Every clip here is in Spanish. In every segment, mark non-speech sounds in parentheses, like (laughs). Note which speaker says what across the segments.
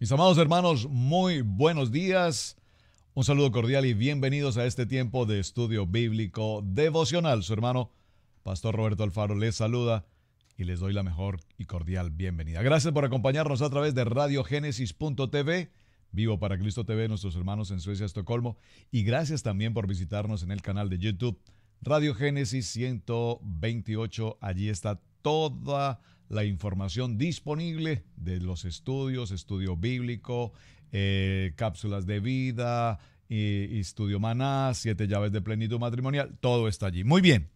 Speaker 1: Mis amados hermanos, muy buenos días. Un saludo cordial y bienvenidos a este tiempo de estudio bíblico devocional. Su hermano, Pastor Roberto Alfaro, les saluda y les doy la mejor y cordial bienvenida. Gracias por acompañarnos a través de radiogénesis.tv, Vivo para Cristo TV, nuestros hermanos en Suecia, Estocolmo, y gracias también por visitarnos en el canal de YouTube Radio Génesis 128. Allí está toda la información disponible de los estudios, estudio bíblico, eh, cápsulas de vida, estudio maná, siete llaves de plenitud matrimonial, todo está allí. Muy bien.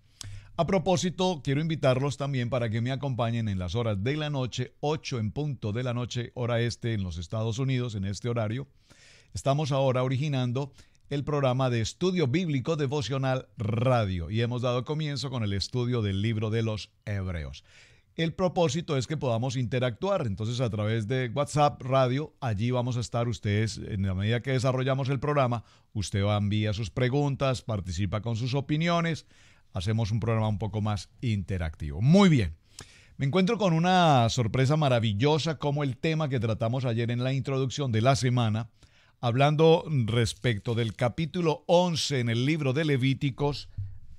Speaker 1: A propósito, quiero invitarlos también para que me acompañen en las horas de la noche, 8 en punto de la noche, hora este en los Estados Unidos, en este horario. Estamos ahora originando el programa de estudio bíblico devocional radio y hemos dado comienzo con el estudio del libro de los Hebreos. El propósito es que podamos interactuar, entonces a través de WhatsApp, radio, allí vamos a estar ustedes, en la medida que desarrollamos el programa, usted va, envía sus preguntas, participa con sus opiniones, hacemos un programa un poco más interactivo. Muy bien. Me encuentro con una sorpresa maravillosa como el tema que tratamos ayer en la introducción de la semana hablando respecto del capítulo 11 en el libro de Levíticos,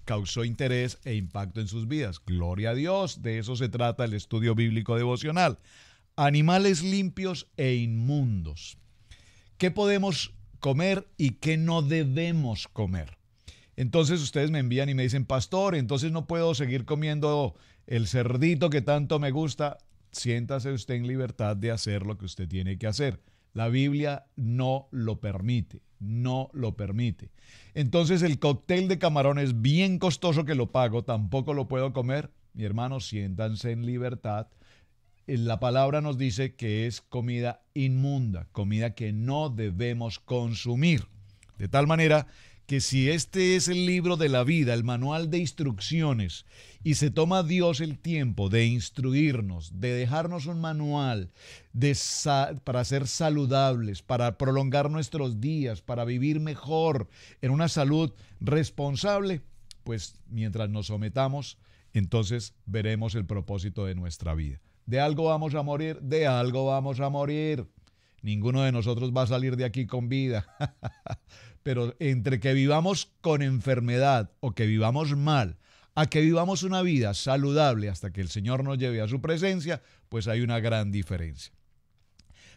Speaker 1: causó interés e impacto en sus vidas. Gloria a Dios, de eso se trata el estudio bíblico devocional. Animales limpios e inmundos. ¿Qué podemos comer y qué no debemos comer? Entonces ustedes me envían y me dicen, pastor, entonces no puedo seguir comiendo el cerdito que tanto me gusta. Siéntase usted en libertad de hacer lo que usted tiene que hacer. La Biblia no lo permite, no lo permite. Entonces el cóctel de camarón es bien costoso que lo pago, tampoco lo puedo comer. Mi hermano, siéntanse en libertad. La palabra nos dice que es comida inmunda, comida que no debemos consumir. De tal manera que si este es el libro de la vida, el manual de instrucciones, y se toma Dios el tiempo de instruirnos, de dejarnos un manual para ser saludables, para prolongar nuestros días, para vivir mejor, en una salud responsable, pues mientras nos sometamos, entonces veremos el propósito de nuestra vida. De algo vamos a morir, de algo vamos a morir. Ninguno de nosotros va a salir de aquí con vida. (laughs) Pero entre que vivamos con enfermedad o que vivamos mal, a que vivamos una vida saludable hasta que el Señor nos lleve a su presencia, pues hay una gran diferencia.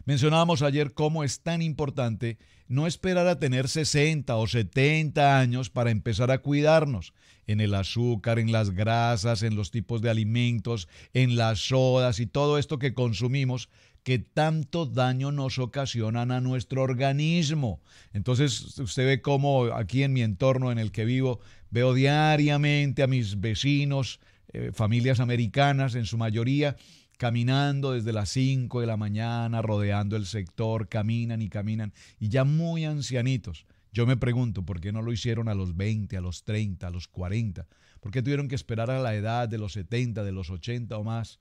Speaker 1: Mencionábamos ayer cómo es tan importante no esperar a tener 60 o 70 años para empezar a cuidarnos en el azúcar, en las grasas, en los tipos de alimentos, en las sodas y todo esto que consumimos, que tanto daño nos ocasionan a nuestro organismo. Entonces usted ve cómo aquí en mi entorno en el que vivo veo diariamente a mis vecinos, eh, familias americanas en su mayoría, caminando desde las 5 de la mañana, rodeando el sector, caminan y caminan, y ya muy ancianitos. Yo me pregunto, ¿por qué no lo hicieron a los 20, a los 30, a los 40? ¿Por qué tuvieron que esperar a la edad de los 70, de los 80 o más?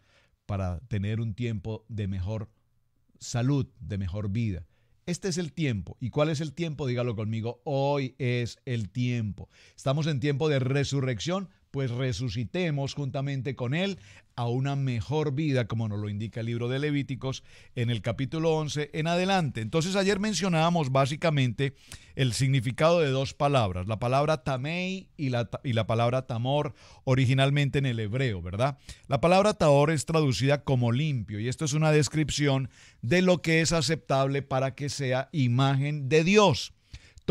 Speaker 1: para tener un tiempo de mejor salud, de mejor vida. Este es el tiempo. ¿Y cuál es el tiempo? Dígalo conmigo. Hoy es el tiempo. Estamos en tiempo de resurrección, pues resucitemos juntamente con Él a una mejor vida, como nos lo indica el libro de Levíticos en el capítulo 11 en adelante. Entonces ayer mencionábamos básicamente el significado de dos palabras, la palabra tamei y la, y la palabra tamor originalmente en el hebreo, ¿verdad? La palabra taor es traducida como limpio y esto es una descripción de lo que es aceptable para que sea imagen de Dios.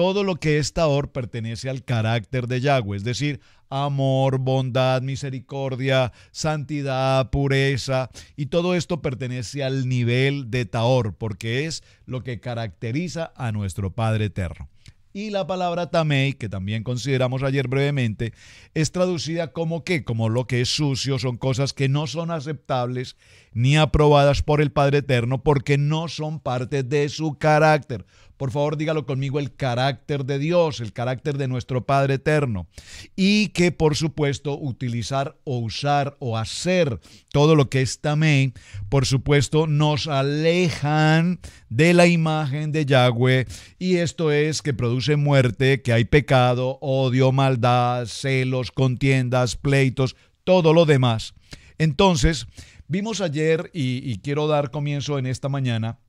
Speaker 1: Todo lo que es Taor pertenece al carácter de Yahweh, es decir, amor, bondad, misericordia, santidad, pureza, y todo esto pertenece al nivel de Taor, porque es lo que caracteriza a nuestro Padre Eterno. Y la palabra tamei, que también consideramos ayer brevemente, es traducida como que, como lo que es sucio, son cosas que no son aceptables ni aprobadas por el Padre Eterno porque no son parte de su carácter. Por favor, dígalo conmigo, el carácter de Dios, el carácter de nuestro Padre Eterno. Y que, por supuesto, utilizar o usar o hacer todo lo que es también, por supuesto, nos alejan de la imagen de Yahweh. Y esto es que produce muerte, que hay pecado, odio, maldad, celos, contiendas, pleitos, todo lo demás. Entonces, vimos ayer, y, y quiero dar comienzo en esta mañana,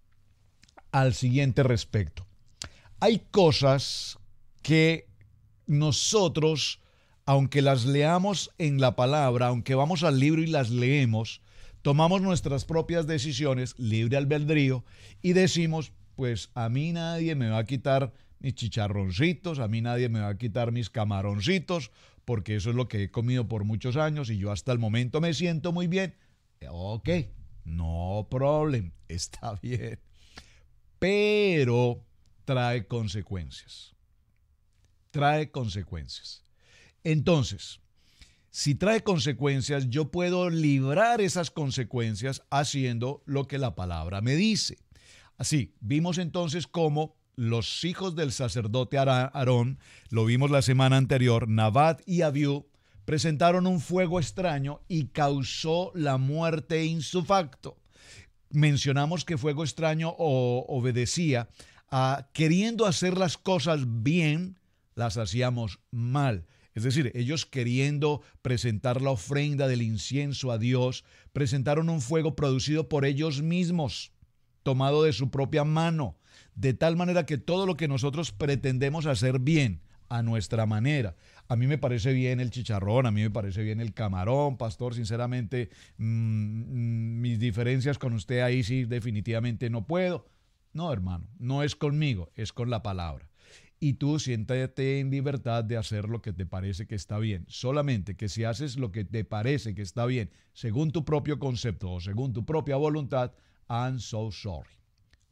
Speaker 1: al siguiente respecto. Hay cosas que nosotros, aunque las leamos en la palabra, aunque vamos al libro y las leemos, tomamos nuestras propias decisiones, libre albedrío, y decimos, pues a mí nadie me va a quitar mis chicharroncitos, a mí nadie me va a quitar mis camaroncitos, porque eso es lo que he comido por muchos años y yo hasta el momento me siento muy bien. Ok, no problem, (laughs) está bien pero trae consecuencias. Trae consecuencias. Entonces, si trae consecuencias, yo puedo librar esas consecuencias haciendo lo que la palabra me dice. Así, vimos entonces cómo los hijos del sacerdote Aarón, lo vimos la semana anterior, Nabat y Abiú, presentaron un fuego extraño y causó la muerte insufacto mencionamos que Fuego Extraño o, obedecía a queriendo hacer las cosas bien, las hacíamos mal. Es decir, ellos queriendo presentar la ofrenda del incienso a Dios, presentaron un fuego producido por ellos mismos, tomado de su propia mano, de tal manera que todo lo que nosotros pretendemos hacer bien, a nuestra manera, a mí me parece bien el chicharrón, a mí me parece bien el camarón, pastor, sinceramente, mm, mm, mis diferencias con usted ahí sí definitivamente no puedo. No, hermano, no es conmigo, es con la palabra. Y tú siéntate en libertad de hacer lo que te parece que está bien. Solamente que si haces lo que te parece que está bien, según tu propio concepto o según tu propia voluntad, I'm so sorry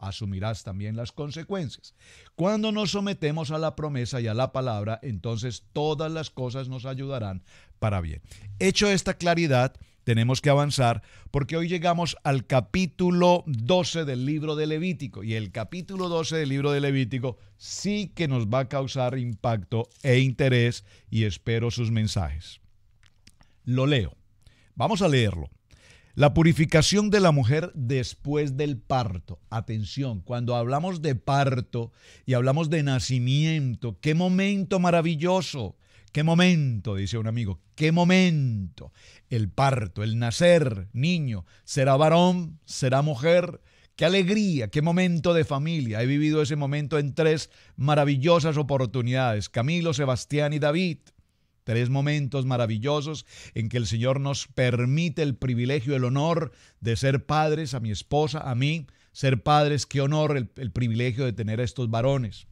Speaker 1: asumirás también las consecuencias. Cuando nos sometemos a la promesa y a la palabra, entonces todas las cosas nos ayudarán para bien. Hecho esta claridad, tenemos que avanzar porque hoy llegamos al capítulo 12 del libro de Levítico y el capítulo 12 del libro de Levítico sí que nos va a causar impacto e interés y espero sus mensajes. Lo leo. Vamos a leerlo. La purificación de la mujer después del parto. Atención, cuando hablamos de parto y hablamos de nacimiento, qué momento maravilloso, qué momento, dice un amigo, qué momento. El parto, el nacer, niño, será varón, será mujer. Qué alegría, qué momento de familia. He vivido ese momento en tres maravillosas oportunidades, Camilo, Sebastián y David. Tres momentos maravillosos en que el Señor nos permite el privilegio, el honor de ser padres a mi esposa, a mí, ser padres, qué honor el, privilegio de tener a estos varones.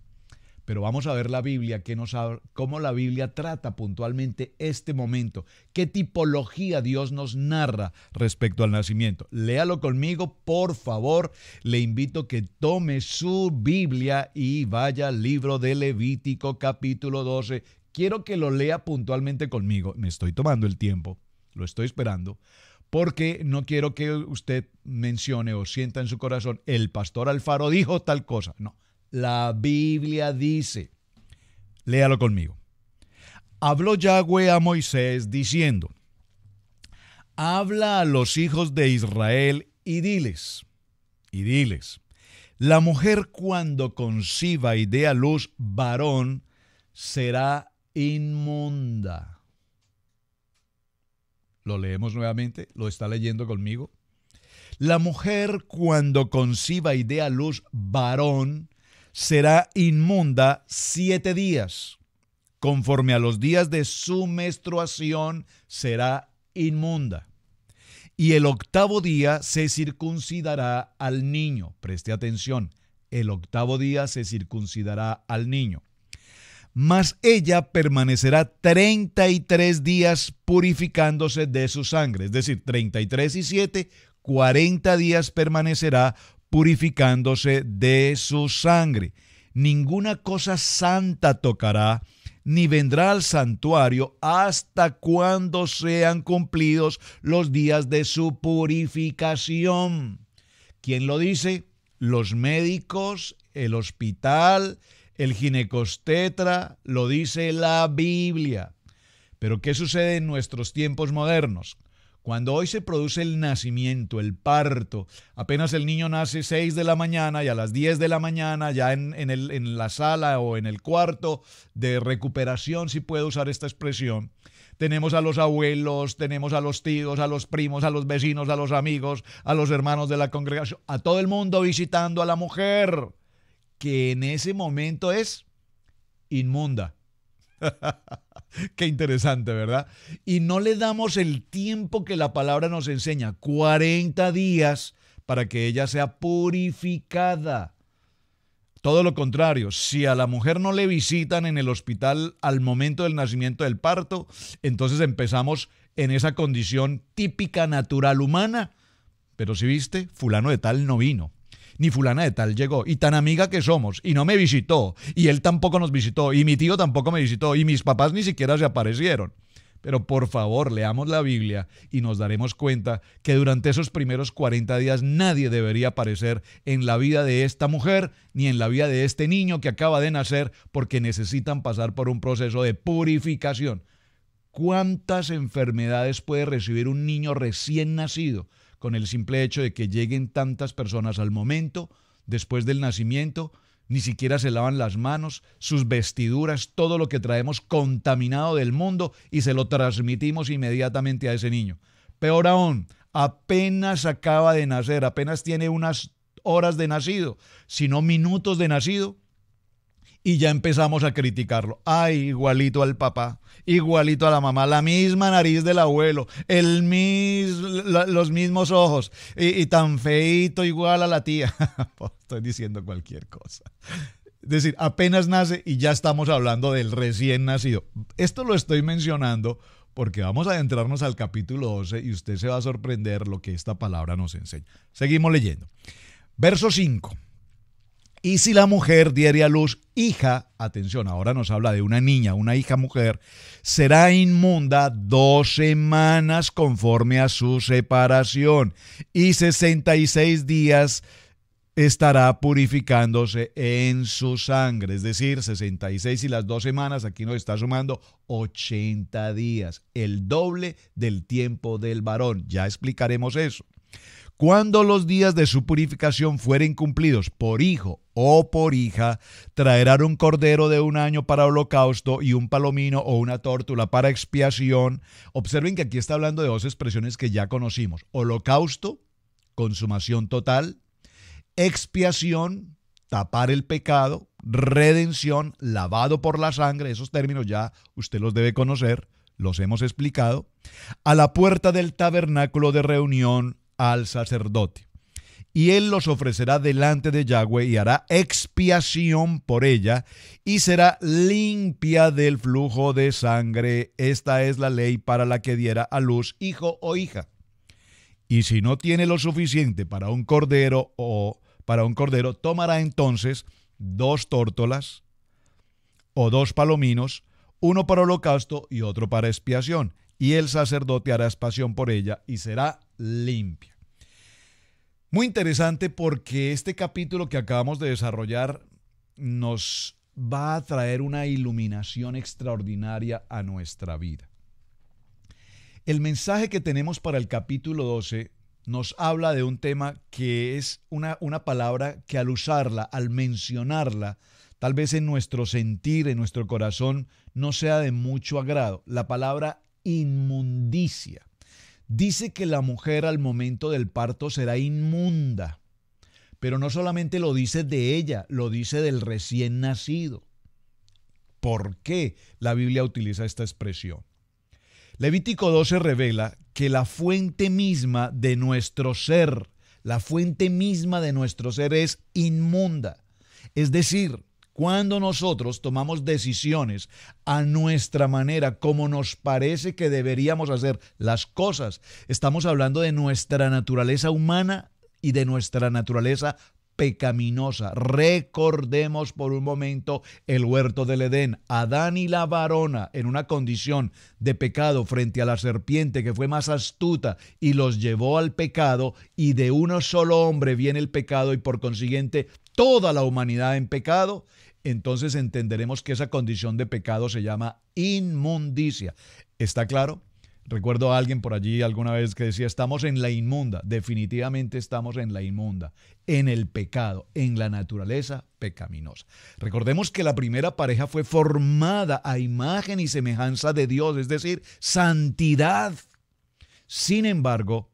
Speaker 1: Pero vamos a ver la Biblia, que nos, cómo la Biblia trata puntualmente este momento, qué tipología Dios nos narra respecto al nacimiento. Léalo conmigo, por favor. Le invito que tome su Biblia y vaya al libro de Levítico capítulo 12 Quiero que lo lea puntualmente conmigo. Me estoy tomando el tiempo, lo estoy esperando, porque no quiero que usted mencione o sienta en su corazón, el pastor Alfaro dijo tal cosa. No, la Biblia dice, léalo conmigo. Habló Yahweh a Moisés diciendo, habla a los hijos de Israel y diles, y diles, la mujer cuando conciba y dé a luz varón será inmunda. Lo leemos nuevamente, lo está leyendo conmigo. La mujer cuando conciba y dé a luz varón será inmunda siete días. Conforme a los días de su menstruación será inmunda. Y el octavo día se circuncidará al niño. Preste atención, el octavo día se circuncidará al niño mas ella permanecerá 33 días purificándose de su sangre. Es decir, 33 y 7, 40 días permanecerá purificándose de su sangre. Ninguna cosa santa tocará, ni vendrá al santuario hasta cuando sean cumplidos los días de su purificación. ¿Quién lo dice? Los médicos, el hospital, el ginecostetra, lo dice la Biblia. Pero ¿qué sucede en nuestros tiempos modernos? Cuando hoy se produce el nacimiento, el parto, apenas el niño nace 6 de la mañana y a las 10 de la mañana ya en, en la sala o en el cuarto de recuperación, si puedo usar esta expresión, tenemos a los abuelos, tenemos a los tíos, a los primos, a los vecinos, a los amigos, a los hermanos de la congregación, a todo el mundo visitando a la mujer que en ese momento es inmunda. (laughs) Qué interesante, ¿verdad? Y no le damos el tiempo que la palabra nos enseña, 40 días para que ella sea purificada. Todo lo contrario, si a la mujer no le visitan en el hospital al momento del nacimiento del parto, entonces empezamos en esa condición típica natural humana. Pero si viste, fulano de tal no vino ni fulana de tal llegó, y tan amiga que somos, y no me visitó, y él tampoco nos visitó, y mi tío tampoco me visitó, y mis papás ni siquiera se aparecieron. Pero por favor, leamos la Biblia y nos daremos cuenta que durante esos primeros 40 días nadie debería aparecer en la vida de esta mujer ni en la vida de este niño que acaba de nacer porque necesitan pasar por un proceso de purificación. ¿Cuántas enfermedades puede recibir un niño recién nacido con el simple hecho de que lleguen tantas personas al momento, después del nacimiento, ni siquiera se lavan las manos, sus vestiduras, todo lo que traemos contaminado del mundo y se lo transmitimos inmediatamente a ese niño. Peor aún, apenas acaba de nacer, apenas tiene unas horas de nacido, sino minutos de nacido, y ya empezamos a criticarlo. Ay, igualito al papá, igualito a la mamá, la misma nariz del abuelo, el mis, los mismos ojos y, tan feito igual a la tía. (laughs) Pues, estoy diciendo cualquier cosa. Es decir, apenas nace y ya estamos hablando del recién nacido. Esto lo estoy mencionando porque vamos a adentrarnos al capítulo 12 y usted se va a sorprender lo que esta palabra nos enseña. Seguimos leyendo. Verso 5. Y si la mujer diere a luz hija, atención, ahora nos habla de una niña, una hija mujer, será inmunda dos semanas conforme a su separación y 66 días estará purificándose en su sangre, es decir, 66 y las dos semanas, aquí nos está sumando 80 días, el doble del tiempo del varón, ya explicaremos eso. Cuando los días de su purificación fueren cumplidos por hijo o por hija, traerán un cordero de un año para holocausto y un palomino o una tórtula para expiación. Observen que aquí está hablando de dos expresiones que ya conocimos. Holocausto, consumación total, expiación, tapar el pecado, redención, lavado por la sangre, esos términos ya usted los debe conocer, los hemos explicado. A la puerta del tabernáculo de reunión al sacerdote. Y él los ofrecerá delante de Yahweh y hará expiación por ella y será limpia del flujo de sangre. Esta es la ley para la que diera a luz hijo o hija. Y si no tiene lo suficiente para un cordero o para un cordero, tomará entonces dos tórtolas o dos palominos, uno para holocausto y otro para expiación. Y el sacerdote hará expiación por ella y será limpia. Muy interesante porque este capítulo que acabamos de desarrollar nos va a traer una iluminación extraordinaria a nuestra vida. El mensaje que tenemos para el capítulo 12 nos habla de un tema que es una, una palabra que al usarla, al mencionarla, tal vez en nuestro sentir, en nuestro corazón, no sea de mucho agrado. La palabra inmundicia. Dice que la mujer al momento del parto será inmunda, pero no solamente lo dice de ella, lo dice del recién nacido. ¿Por qué la Biblia utiliza esta expresión? Levítico 12 revela que la fuente misma de nuestro ser, la fuente misma de nuestro ser es inmunda. Es decir, cuando nosotros tomamos decisiones a nuestra manera, como nos parece que deberíamos hacer las cosas, estamos hablando de nuestra naturaleza humana y de nuestra naturaleza pecaminosa. Recordemos por un momento el huerto del Edén. Adán y la varona en una condición de pecado frente a la serpiente que fue más astuta y los llevó al pecado y de uno solo hombre viene el pecado y por consiguiente toda la humanidad en pecado entonces entenderemos que esa condición de pecado se llama inmundicia. ¿Está claro? Recuerdo a alguien por allí alguna vez que decía, estamos en la inmunda, definitivamente estamos en la inmunda, en el pecado, en la naturaleza pecaminosa. Recordemos que la primera pareja fue formada a imagen y semejanza de Dios, es decir, santidad. Sin embargo,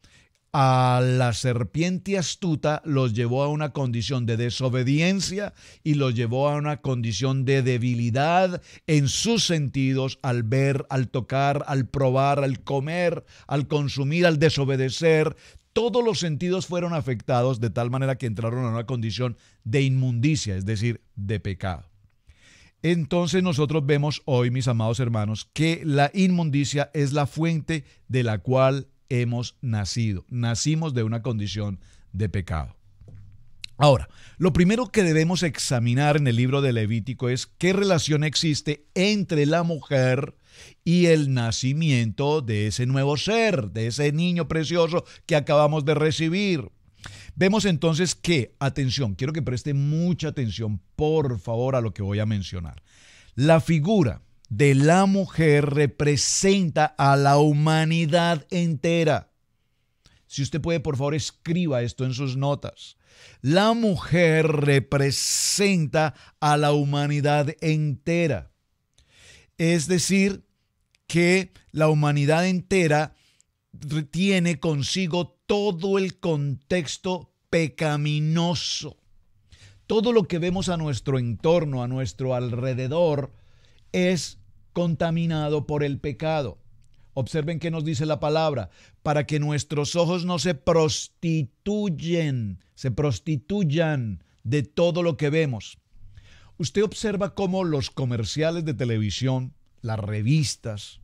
Speaker 1: a la serpiente astuta los llevó a una condición de desobediencia y los llevó a una condición de debilidad en sus sentidos al ver, al tocar, al probar, al comer, al consumir, al desobedecer. Todos los sentidos fueron afectados de tal manera que entraron a una condición de inmundicia, es decir, de pecado. Entonces nosotros vemos hoy, mis amados hermanos, que la inmundicia es la fuente de la cual hemos nacido. Nacimos de una condición de pecado. Ahora, lo primero que debemos examinar en el libro de Levítico es qué relación existe entre la mujer y el nacimiento de ese nuevo ser, de ese niño precioso que acabamos de recibir. Vemos entonces que, atención, quiero que preste mucha atención por favor a lo que voy a mencionar. La figura de la mujer representa a la humanidad entera. Si usted puede, por favor, escriba esto en sus notas. La mujer representa a la humanidad entera. Es decir, que la humanidad entera tiene consigo todo el contexto pecaminoso. Todo lo que vemos a nuestro entorno, a nuestro alrededor, es contaminado por el pecado. Observen qué nos dice la palabra, para que nuestros ojos no se prostituyen, se prostituyan de todo lo que vemos. Usted observa cómo los comerciales de televisión, las revistas,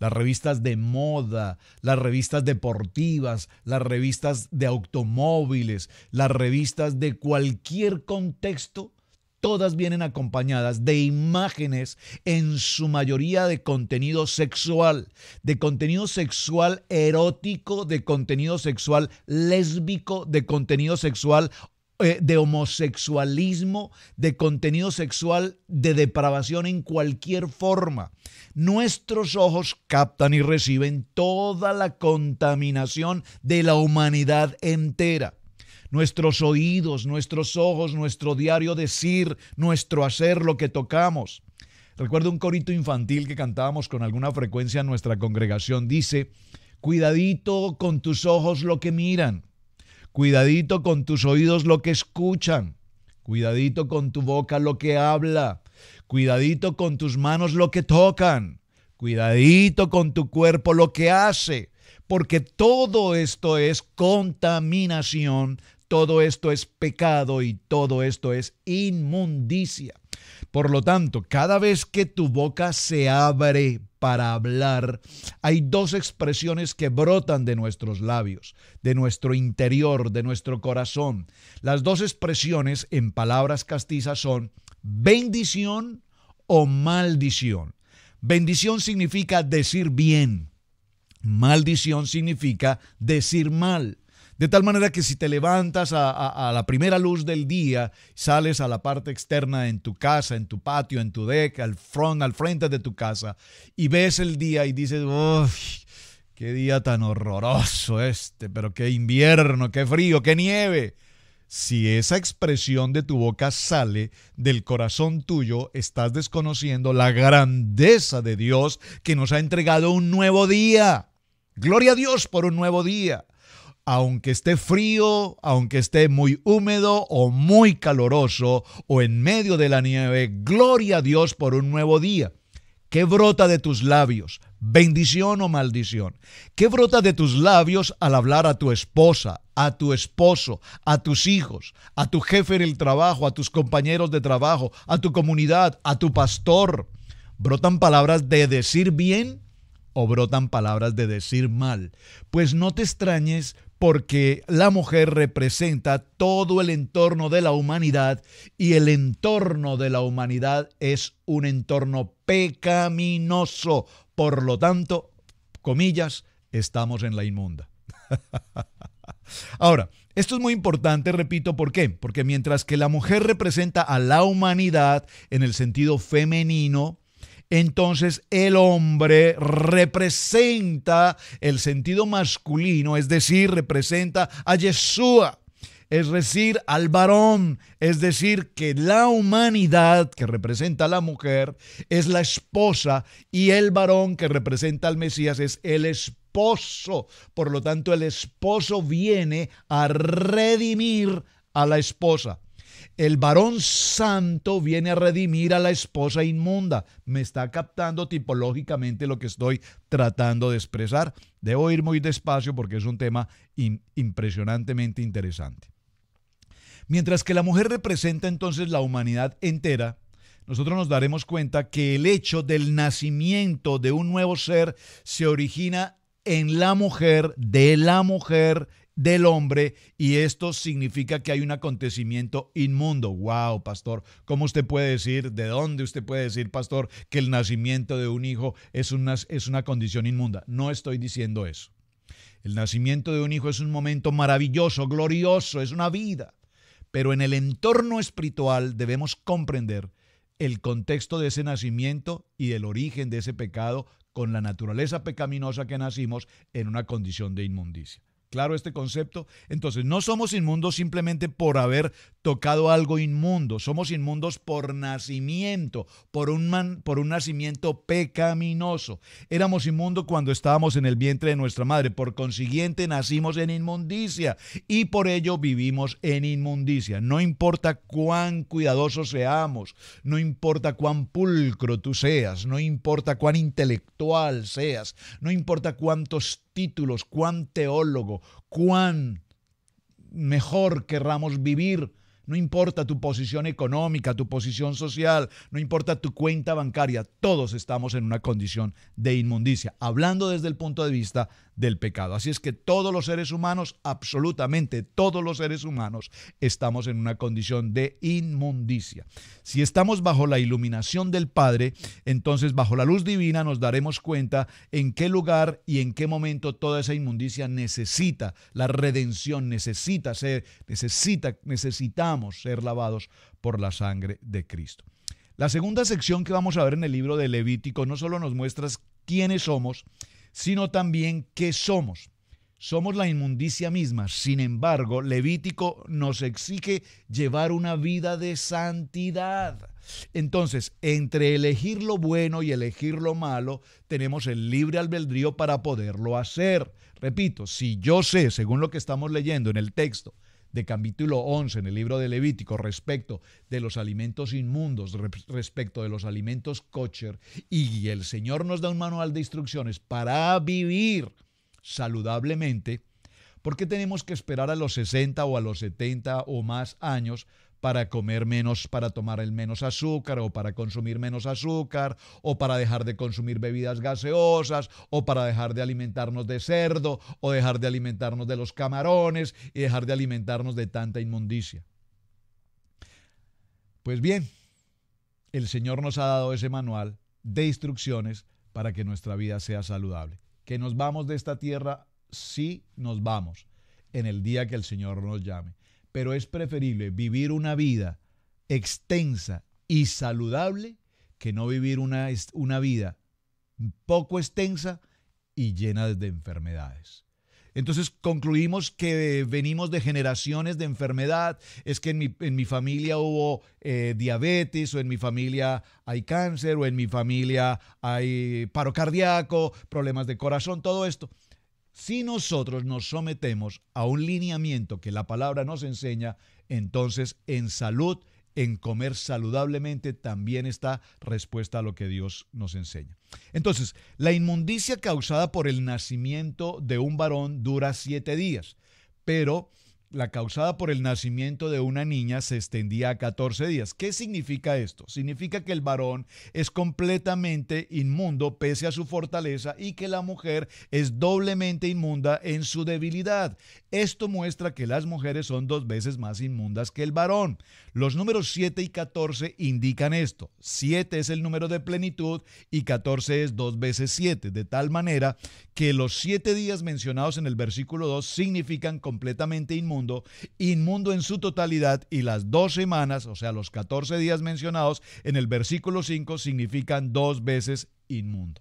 Speaker 1: las revistas de moda, las revistas deportivas, las revistas de automóviles, las revistas de cualquier contexto todas vienen acompañadas de imágenes, en su mayoría de contenido sexual, de contenido sexual erótico, de contenido sexual lésbico, de contenido sexual eh, de homosexualismo, de contenido sexual, de depravación en cualquier forma. Nuestros ojos captan y reciben toda la contaminación de la humanidad entera nuestros oídos, nuestros ojos, nuestro diario decir, nuestro hacer, lo que tocamos. Recuerdo un corito infantil que cantábamos con alguna frecuencia en nuestra congregación. Dice, cuidadito con tus ojos lo que miran, cuidadito con tus oídos lo que escuchan, cuidadito con tu boca lo que habla, cuidadito con tus manos lo que tocan, cuidadito con tu cuerpo lo que hace, porque todo esto es contaminación todo esto es pecado y todo esto es inmundicia. Por lo tanto, cada vez que tu boca se abre para hablar, hay dos expresiones que brotan de nuestros labios, de nuestro interior, de nuestro corazón. Las dos expresiones en palabras castizas son bendición o maldición. Bendición significa decir bien. Maldición significa decir mal. De tal manera que si te levantas a, la primera luz del día, sales a la parte externa en tu casa, en tu patio, en tu deck, al front, al frente de tu casa, y ves el día y dices, uff, qué día tan horroroso este, pero qué invierno, qué frío, qué nieve. Si esa expresión de tu boca sale del corazón tuyo, estás desconociendo la grandeza de Dios que nos ha entregado un nuevo día. Gloria a Dios por un nuevo día aunque esté frío, aunque esté muy húmedo o muy caloroso o en medio de la nieve, gloria a Dios por un nuevo día. ¿Qué brota de tus labios? ¿Bendición o maldición? ¿Qué brota de tus labios al hablar a tu esposa, a tu esposo, a tus hijos, a tu jefe en el trabajo, a tus compañeros de trabajo, a tu comunidad, a tu pastor? ¿Brotan palabras de decir bien o brotan palabras de decir mal? Pues no te extrañes porque la mujer representa todo el entorno de la humanidad y el entorno de la humanidad es un entorno pecaminoso. Por lo tanto, comillas, estamos en la inmunda. (laughs) Ahora, esto es muy importante, repito, ¿por qué? Porque mientras que la mujer representa a la humanidad en el sentido femenino, entonces el hombre representa el sentido masculino, es decir, representa a Yeshua, es decir, al varón, es decir, que la humanidad que representa a la mujer es la esposa y el varón que representa al Mesías es el esposo. Por lo tanto, el esposo viene a redimir a la esposa el varón santo viene a redimir a la esposa inmunda. Me está captando tipológicamente lo que estoy tratando de expresar. Debo ir muy despacio porque es un tema impresionantemente interesante. Mientras que la mujer representa entonces la humanidad entera, nosotros nos daremos cuenta que el hecho del nacimiento de un nuevo ser se origina en la mujer, de la mujer, del hombre y esto significa que hay un acontecimiento inmundo. Wow, pastor, ¿cómo usted puede decir, de dónde usted puede decir, pastor, que el nacimiento de un hijo es una, es una condición inmunda? No estoy diciendo eso. El nacimiento de un hijo es un momento maravilloso, glorioso, es una vida. Pero en el entorno espiritual debemos comprender el contexto de ese nacimiento y el origen de ese pecado con la naturaleza pecaminosa que nacimos en una condición de inmundicia. Claro este concepto. Entonces, no somos inmundos simplemente por haber tocado algo inmundo, somos inmundos por nacimiento, por un, por un nacimiento pecaminoso. Éramos inmundos cuando estábamos en el vientre de nuestra madre, por consiguiente nacimos en inmundicia y por ello vivimos en inmundicia. No importa cuán cuidadosos seamos, no importa cuán pulcro tú seas, no importa cuán intelectual seas, no importa cuántos títulos, cuán teólogo, cuán mejor querramos vivir no importa tu posición económica, tu posición social, no importa tu cuenta bancaria, todos estamos en una condición de inmundicia, hablando desde el punto de vista del pecado. Así es que todos los seres humanos, absolutamente todos los seres humanos, estamos en una condición de inmundicia. Si estamos bajo la iluminación del Padre, entonces bajo la luz divina nos daremos cuenta en qué lugar y en qué momento toda esa inmundicia necesita la redención, necesita ser, necesita, necesitamos ser lavados por la sangre de Cristo. La segunda sección que vamos a ver en el libro de Levítico no solo nos muestra quiénes somos, sino también qué somos. Somos la inmundicia misma. Sin embargo, Levítico nos exige llevar una vida de santidad. Entonces, entre elegir lo bueno y elegir lo malo, tenemos el libre albedrío para poderlo hacer. Repito, si yo sé, según lo que estamos leyendo en el texto, de capítulo 11 en el libro de Levítico respecto de los alimentos inmundos, respecto de los alimentos kosher, y el Señor nos da un manual de instrucciones para vivir saludablemente, ¿por qué tenemos que esperar a los 60 o a los 70 o más años para comer menos, para tomar el menos azúcar o para consumir menos azúcar o para dejar de consumir bebidas gaseosas o para dejar de alimentarnos de cerdo o dejar de alimentarnos de los camarones y dejar de alimentarnos de tanta inmundicia. Pues bien, el Señor nos ha dado ese manual de instrucciones para que nuestra vida sea saludable. Que nos vamos de esta tierra, sí nos vamos en el día que el Señor nos llame pero es preferible vivir una vida extensa y saludable que no vivir una, una vida poco extensa y llena de enfermedades. Entonces concluimos que venimos de generaciones de enfermedad, es que en mi, familia hubo eh, diabetes o en mi familia hay cáncer o en mi familia hay paro cardíaco, problemas de corazón, todo esto. Si nosotros nos sometemos a un lineamiento que la palabra nos enseña, entonces en salud, en comer saludablemente, también está respuesta a lo que Dios nos enseña. Entonces, la inmundicia causada por el nacimiento de un varón dura siete días, pero la causada por el nacimiento de una niña se extendía a 14 días. ¿Qué significa esto? Significa que el varón es completamente inmundo pese a su fortaleza y que la mujer es doblemente inmunda en su debilidad. Esto muestra que las mujeres son dos veces más inmundas que el varón. Los números 7 y 14 indican esto. 7 es el número de plenitud y 14 es dos veces 7, de tal manera que los siete días mencionados en el versículo 2 significan completamente inmundo inmundo en su totalidad, y las dos semanas, o sea, los 14 días mencionados en el versículo 5, significan dos veces inmundo.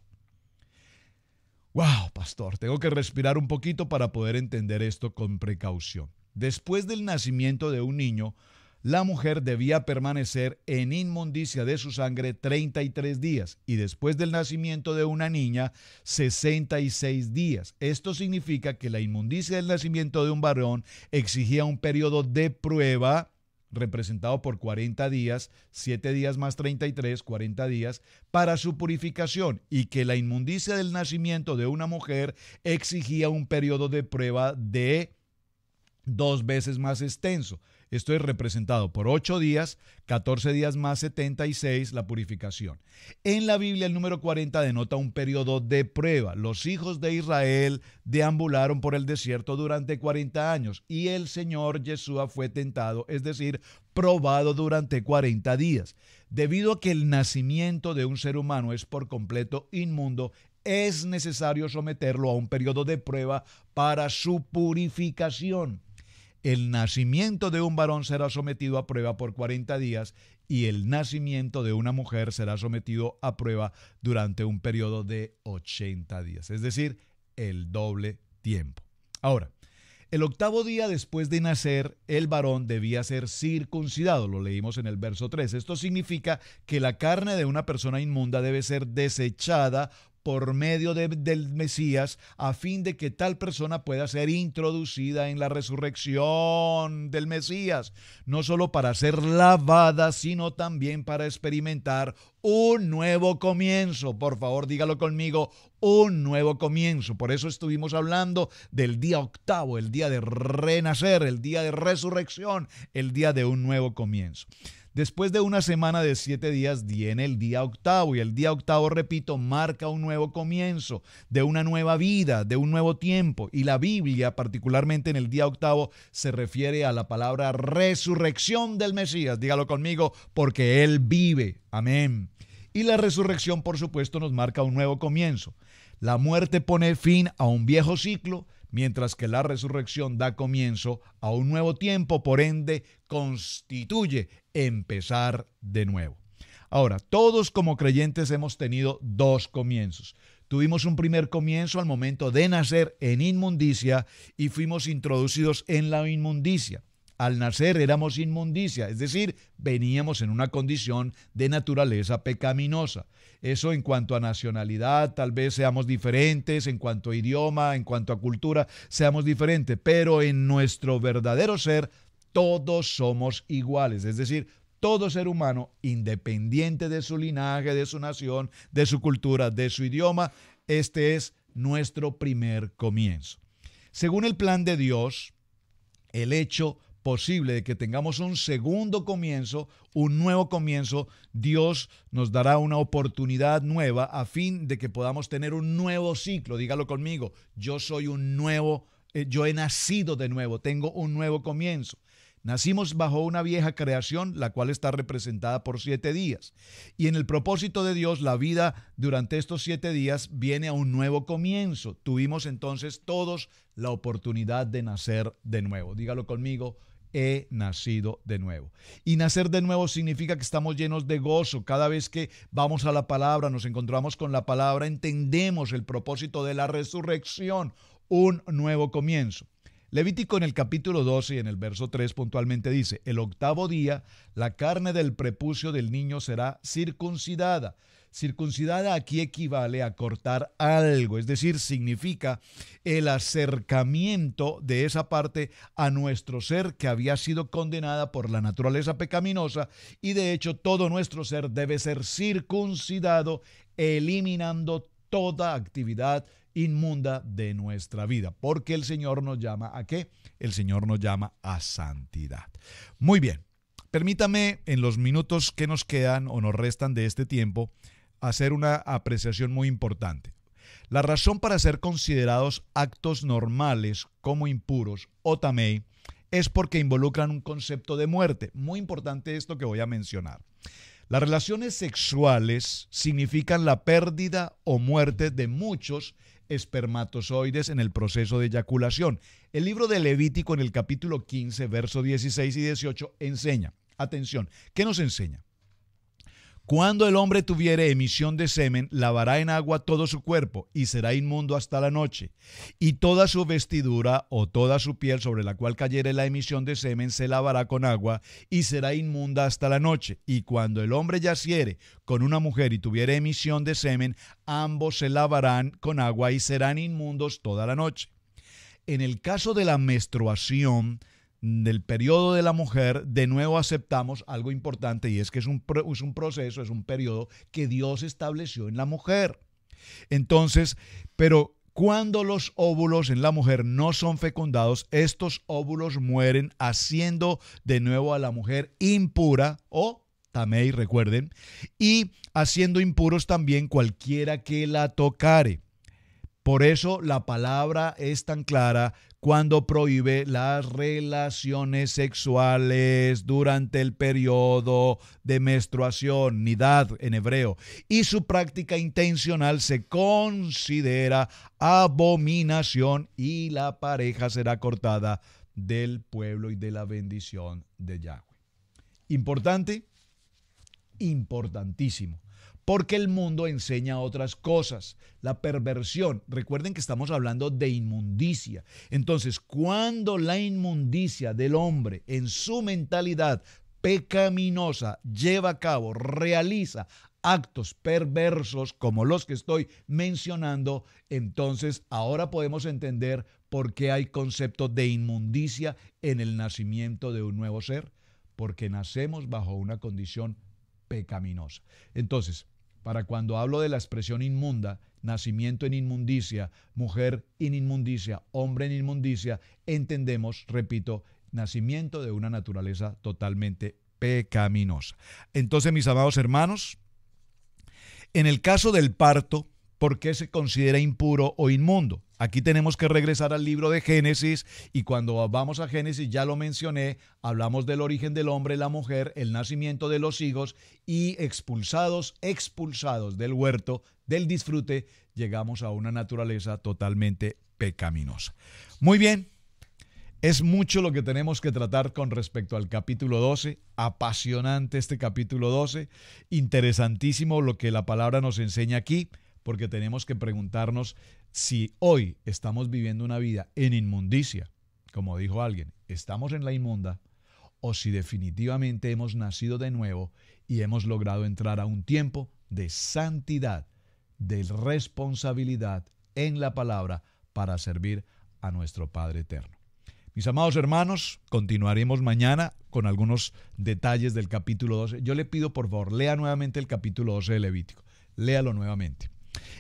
Speaker 1: Wow, pastor, tengo que respirar un poquito para poder entender esto con precaución. Después del nacimiento de un niño, la mujer debía permanecer en inmundicia de su sangre 33 días y después del nacimiento de una niña 66 días. Esto significa que la inmundicia del nacimiento de un varón exigía un periodo de prueba representado por 40 días, 7 días más 33, 40 días, para su purificación y que la inmundicia del nacimiento de una mujer exigía un periodo de prueba de dos veces más extenso. Esto es representado por 8 días, 14 días más 76, la purificación. En la Biblia el número 40 denota un periodo de prueba. Los hijos de Israel deambularon por el desierto durante 40 años y el Señor Yeshua fue tentado, es decir, probado durante 40 días. Debido a que el nacimiento de un ser humano es por completo inmundo, es necesario someterlo a un periodo de prueba para su purificación el nacimiento de un varón será sometido a prueba por 40 días y el nacimiento de una mujer será sometido a prueba durante un periodo de 80 días, es decir, el doble tiempo. Ahora, el octavo día después de nacer, el varón debía ser circuncidado, lo leímos en el verso 3. Esto significa que la carne de una persona inmunda debe ser desechada por medio del Mesías a fin de que tal persona pueda ser introducida en la resurrección del Mesías, no solo para ser lavada, sino también para experimentar un nuevo comienzo. Por favor, dígalo conmigo, un nuevo comienzo. Por eso estuvimos hablando del día octavo, el día de renacer, el día de resurrección, el día de un nuevo comienzo. Después de una semana de siete días viene el día octavo y el día octavo, repito, marca un nuevo comienzo, de una nueva vida, de un nuevo tiempo. Y la Biblia, particularmente en el día octavo, se refiere a la palabra resurrección del Mesías. Dígalo conmigo, porque Él vive. Amén. Y la resurrección, por supuesto, nos marca un nuevo comienzo. La muerte pone fin a un viejo ciclo mientras que la resurrección da comienzo a un nuevo tiempo, por ende constituye empezar de nuevo. Ahora, todos como creyentes hemos tenido dos comienzos. Tuvimos un primer comienzo al momento de nacer en inmundicia y fuimos introducidos en la inmundicia al nacer éramos inmundicia, es decir, veníamos en una condición de naturaleza pecaminosa. Eso en cuanto a nacionalidad, tal vez seamos diferentes, en cuanto a idioma, en cuanto a cultura, seamos diferentes, pero en nuestro verdadero ser todos somos iguales, es decir, todo ser humano, independiente de su linaje, de su nación, de su cultura, de su idioma, este es nuestro primer comienzo. Según el plan de Dios, el hecho posible de que tengamos un segundo comienzo, un nuevo comienzo, Dios nos dará una oportunidad nueva a fin de que podamos tener un nuevo ciclo. Dígalo conmigo, yo soy un nuevo, eh, yo he nacido de nuevo, tengo un nuevo comienzo. Nacimos bajo una vieja creación, la cual está representada por siete días. Y en el propósito de Dios, la vida durante estos siete días viene a un nuevo comienzo. Tuvimos entonces todos la oportunidad de nacer de nuevo. Dígalo conmigo, he nacido de nuevo. Y nacer de nuevo significa que estamos llenos de gozo. Cada vez que vamos a la palabra, nos encontramos con la palabra, entendemos el propósito de la resurrección, un nuevo comienzo. Levítico en el capítulo 12 y en el verso 3 puntualmente dice, el octavo día la carne del prepucio del niño será circuncidada, Circuncidada aquí equivale a cortar algo, es decir, significa el acercamiento de esa parte a nuestro ser que había sido condenada por la naturaleza pecaminosa y de hecho todo nuestro ser debe ser circuncidado eliminando toda actividad inmunda de nuestra vida, porque el Señor nos llama a qué? El Señor nos llama a santidad. Muy bien, permítame en los minutos que nos quedan o nos restan de este tiempo hacer una apreciación muy importante. La razón para ser considerados actos normales como impuros o tamei es porque involucran un concepto de muerte. Muy importante esto que voy a mencionar. Las relaciones sexuales significan la pérdida o muerte de muchos espermatozoides en el proceso de eyaculación. El libro de Levítico en el capítulo 15, verso 16 y 18 enseña, atención, ¿qué nos enseña? Cuando el hombre tuviere emisión de semen, lavará en agua todo su cuerpo y será inmundo hasta la noche. Y toda su vestidura o toda su piel sobre la cual cayere la emisión de semen se lavará con agua y será inmunda hasta la noche. Y cuando el hombre yaciere con una mujer y tuviere emisión de semen, ambos se lavarán con agua y serán inmundos toda la noche. En el caso de la menstruación, del periodo de la mujer, de nuevo aceptamos algo importante y es que es un, es un proceso, es un periodo que Dios estableció en la mujer. Entonces, pero cuando los óvulos en la mujer no son fecundados, estos óvulos mueren haciendo de nuevo a la mujer impura o tamei, recuerden, y haciendo impuros también cualquiera que la tocare. Por eso la palabra es tan clara cuando prohíbe las relaciones sexuales durante el periodo de menstruación, nidad en hebreo, y su práctica intencional se considera abominación y la pareja será cortada del pueblo y de la bendición de Yahweh. Importante, importantísimo porque el mundo enseña otras cosas. La perversión, recuerden que estamos hablando de inmundicia. Entonces, cuando la inmundicia del hombre en su mentalidad pecaminosa lleva a cabo, realiza actos perversos como los que estoy mencionando, entonces ahora podemos entender por qué hay concepto de inmundicia en el nacimiento de un nuevo ser, porque nacemos bajo una condición pecaminosa. Entonces, para cuando hablo de la expresión inmunda, nacimiento en inmundicia, mujer en inmundicia, hombre en inmundicia, entendemos, repito, nacimiento de una naturaleza totalmente pecaminosa. Entonces, mis amados hermanos, en el caso del parto, ¿por qué se considera impuro o inmundo? Aquí tenemos que regresar al libro de Génesis y cuando vamos a Génesis, ya lo mencioné, hablamos del origen del hombre, la mujer, el nacimiento de los hijos y expulsados, expulsados del huerto, del disfrute, llegamos a una naturaleza totalmente pecaminosa. Muy bien, es mucho lo que tenemos que tratar con respecto al capítulo 12. Apasionante este capítulo 12. Interesantísimo lo que la palabra nos enseña aquí, porque tenemos que preguntarnos si hoy estamos viviendo una vida en inmundicia, como dijo alguien, estamos en la inmunda, o si definitivamente hemos nacido de nuevo y hemos logrado entrar a un tiempo de santidad, de responsabilidad en la palabra para servir a nuestro Padre Eterno. Mis amados hermanos, continuaremos mañana con algunos detalles del capítulo 12. Yo le pido por favor, lea nuevamente el capítulo 12 de Levítico. Léalo nuevamente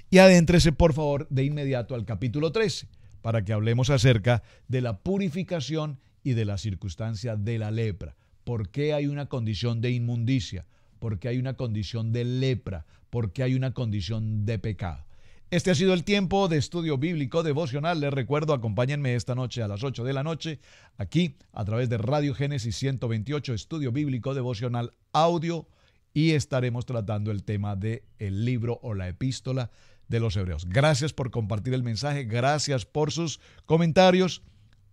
Speaker 1: y adéntrese por favor de inmediato al capítulo 13 para que hablemos acerca de la purificación y de la circunstancia de la lepra. ¿Por qué hay una condición de inmundicia? ¿Por qué hay una condición de lepra? ¿Por qué hay una condición de pecado? Este ha sido el tiempo de estudio bíblico devocional. Les recuerdo, acompáñenme esta noche a las 8 de la noche, aquí a través de Radio Génesis 128, estudio bíblico devocional audio, y estaremos tratando el tema del el libro o la epístola de los hebreos. Gracias por compartir el mensaje, gracias por sus comentarios.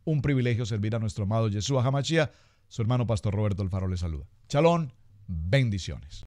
Speaker 1: Un privilegio servir a nuestro amado Jesús Hamachía. Su hermano Pastor Roberto Alfaro le saluda. Chalón, bendiciones.